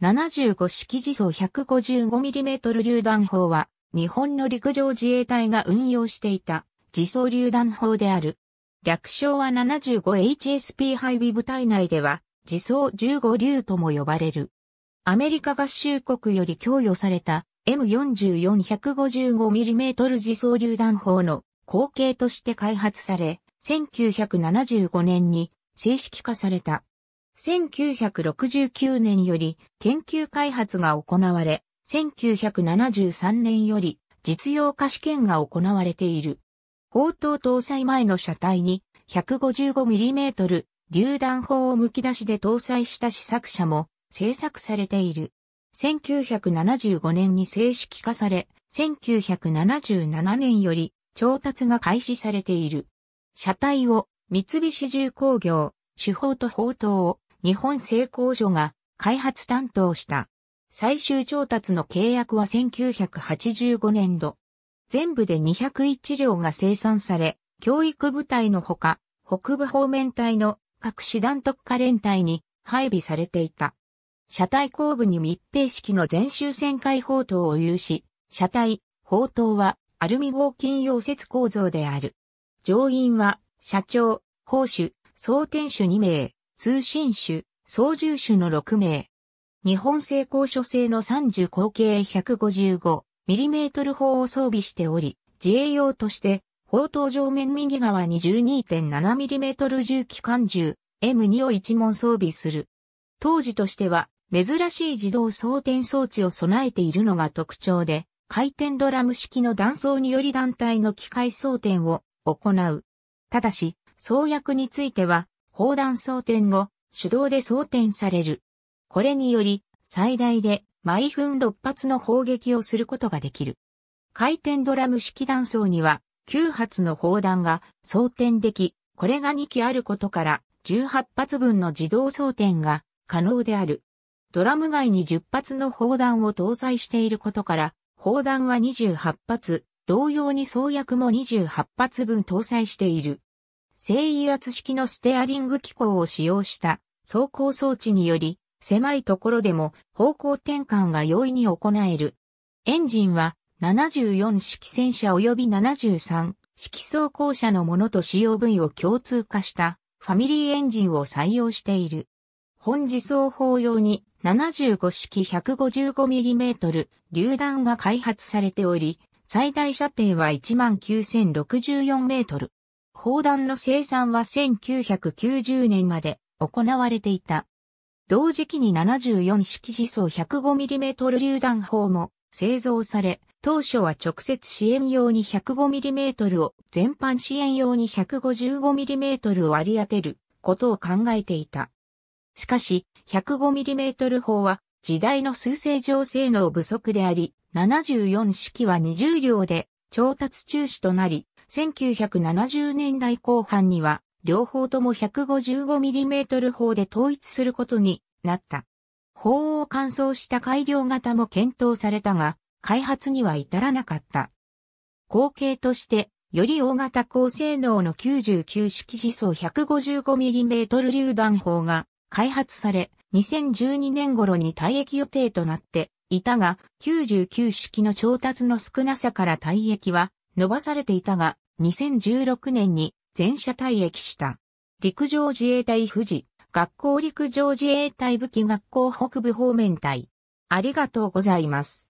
75式自走 155mm 榴弾砲は、日本の陸上自衛隊が運用していた自走榴弾砲である。略称は 75HSP 配備部隊内では、自走15竜とも呼ばれる。アメリカ合衆国より供与された M44-155mm 自走榴弾砲の後継として開発され、1975年に正式化された。1969年より研究開発が行われ、1973年より実用化試験が行われている。砲塔搭載前の車体に 155mm 榴弾砲をむき出しで搭載した試作車も製作されている。1975年に正式化され、1977年より調達が開始されている。車体を三菱重工業、手法と砲塔を日本製鋼所が開発担当した。最終調達の契約は1985年度。全部で201両が生産され、教育部隊のほか、北部方面隊の各師団特化連隊に配備されていた。車体後部に密閉式の全周旋回砲塔を有し、車体、砲塔はアルミ合金溶接構造である。乗員は、社長、砲手、総天主2名、通信種、操縦種の6名。日本製工所製の30口径 155mm 砲を装備しており、自衛用として、砲塔上面右側に 12.7mm 重機関銃 M2 を一門装備する。当時としては、珍しい自動装填装置を備えているのが特徴で、回転ドラム式の弾装により団体の機械装填を行う。ただし、創薬については、砲弾装填後、手動で装填される。これにより、最大で毎分6発の砲撃をすることができる。回転ドラム式弾層には、9発の砲弾が装填でき、これが2機あることから、18発分の自動装填が可能である。ドラム外に10発の砲弾を搭載していることから、砲弾は28発、同様に装薬も28発分搭載している。静油圧式のステアリング機構を使用した走行装置により、狭いところでも方向転換が容易に行える。エンジンは74式戦車及び73式装甲車のものと使用部位を共通化したファミリーエンジンを採用している。本自走法用に75式 155mm 榴弾が開発されており、最大射程は19,064メートル。砲弾の生産は1990年まで行われていた。同時期に74式自走 105mm 榴弾砲も製造され、当初は直接支援用に 105mm を全般支援用に 155mm を割り当てることを考えていた。しかし、105mm 砲は時代の数正常性能不足であり、74式は20両で調達中止となり、1970年代後半には、両方とも 155mm 砲で統一することになった。砲を乾燥した改良型も検討されたが、開発には至らなかった。後継として、より大型高性能の99式時速 155mm 榴弾砲が開発され、2012年頃に退役予定となっていたが、99式の調達の少なさから退役は伸ばされていたが、2016年に全車退役した。陸上自衛隊富士、学校陸上自衛隊武器学校北部方面隊。ありがとうございます。